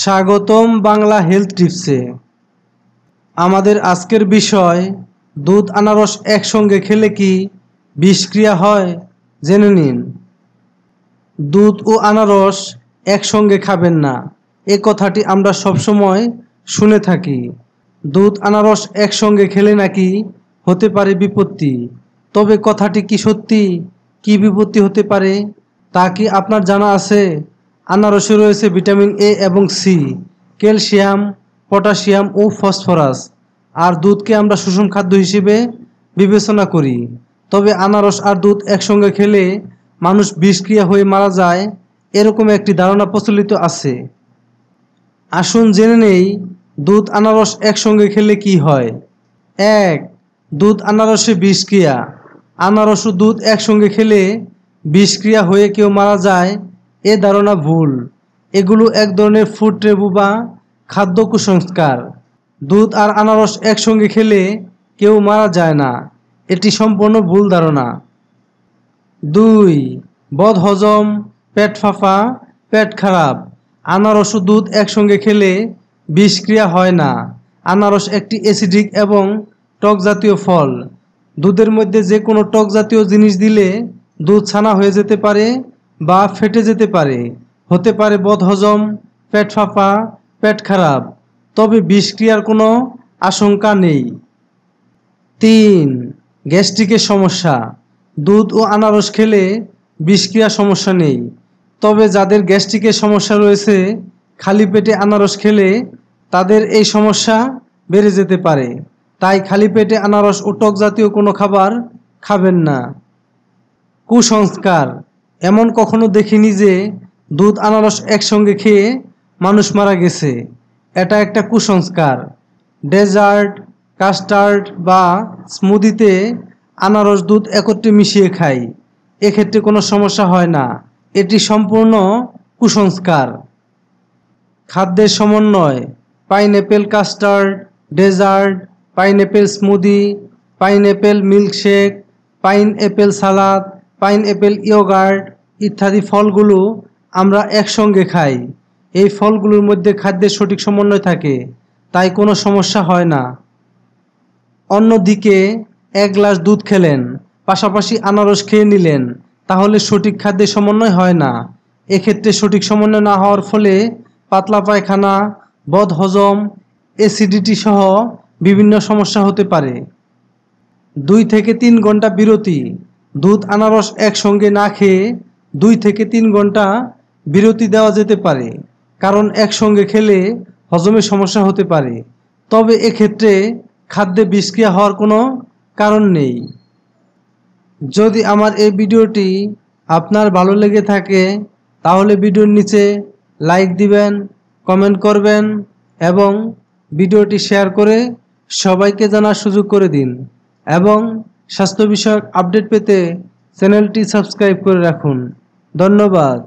স্বাগতম বাংলা হেলথ টিপসে আমাদের আজকের বিষয় দুধ আনারস একসঙ্গে খেলে কি বিষক্রিয়া হয় জেনে নিন দুধ ও আনারস একসঙ্গে খাবেন না এ কথাটি আমরা সবসময় শুনে থাকি দুধ আনারস একসঙ্গে খেলে নাকি হতে পারে বিপত্তি তবে কথাটি কি সত্যি কি বিপত্তি হতে পারে তা কি আপনার জানা আছে আনারসে রয়েছে ভিটামিন এ এবং সি ক্যালসিয়াম পটাশিয়াম ও ফসফরাস আর দুধকে আমরা সুষম খাদ্য হিসেবে বিবেচনা করি তবে আনারস আর দুধ একসঙ্গে খেলে মানুষ বিষক্রিয়া হয়ে মারা যায় এরকম একটি ধারণা প্রচলিত আছে আসুন জেনে নেই দুধ আনারস একসঙ্গে খেলে কি হয় এক দুধ আনারসে বিষক্রিয়া আনারস ও দুধ একসঙ্গে খেলে বিষক্রিয়া হয়ে কেউ মারা যায় এ ধারণা ভুল এগুলো এক ধরনের ফুড ট্রেবু বা খাদ্য কুসংস্কার দুধ আর আনারস একসঙ্গে খেলে কেউ মারা যায় না এটি সম্পূর্ণ ভুল ধারণা দুই বদ হজম পেট ফাঁফা পেট খারাপ আনারস ও দুধ একসঙ্গে খেলে বিষক্রিয়া হয় না আনারস একটি অ্যাসিডিক এবং টক জাতীয় ফল দুধের মধ্যে যে কোনো টক জাতীয় জিনিস দিলে দুধ ছানা হয়ে যেতে পারে বা ফেটে যেতে পারে হতে পারে বদহজম পেট ফাঁপা পেট খারাপ তবে বিষক্রিয়ার কোনো আশঙ্কা নেই তিন গ্যাস্ট্রিকের সমস্যা দুধ ও আনারস খেলে বিষক্রিয়া সমস্যা নেই তবে যাদের গ্যাস্ট্রিকের সমস্যা রয়েছে খালি পেটে আনারস খেলে তাদের এই সমস্যা বেড়ে যেতে পারে তাই খালি পেটে আনারস ও টক জাতীয় কোনো খাবার খাবেন না কুসংস্কার এমন কখনো দেখিনি যে দুধ আনারস একসঙ্গে খেয়ে মানুষ মারা গেছে এটা একটা কুসংস্কার ডেজার্ট কাস্টার্ড বা স্মুদিতে আনারস দুধ একত্রে মিশিয়ে খাই এক্ষেত্রে কোনো সমস্যা হয় না এটি সম্পূর্ণ কুসংস্কার খাদ্যের সমন্বয় pineapple custard dessert pineapple smoothie pineapple milkshake pineapple salad pineapple yoghurt ইত্যাদি ফলগুলো আমরা একসঙ্গে খাই এই ফলগুলোর মধ্যে খাদ্যের সঠিক সমন্বয় থাকে তাই কোনো সমস্যা হয় না অন্যদিকে এক গ্লাস দুধ খেলেন পাশাপাশি আনারস খেয়ে নিলেন তাহলে সঠিক খাদ্যের সমন্বয় হয় না এক্ষেত্রে সঠিক সমন্বয় না হওয়ার ফলে পাতলা পায়খানা বদ হজম অ্যাসিডিটি সহ বিভিন্ন সমস্যা হতে পারে দুই থেকে তিন ঘন্টা বিরতি দুধ আনারস একসঙ্গে না খেয়ে দুই থেকে তিন ঘন্টা বিরতি দেওয়া যেতে পারে কারণ একসঙ্গে খেলে হজমে সমস্যা হতে পারে তবে এক্ষেত্রে খাদ্যে বিষক্রিয়া হওয়ার কোনো কারণ নেই যদি আমার এই ভিডিওটি আপনার ভালো লেগে থাকে তাহলে ভিডিওর নিচে লাইক দিবেন কমেন্ট করবেন এবং ভিডিওটি শেয়ার করে সবাইকে জানার সুযোগ করে দিন এবং স্বাস্থ্য বিষয়ক আপডেট পেতে চ্যানেলটি সাবস্ক্রাইব করে রাখুন ধন্যবাদ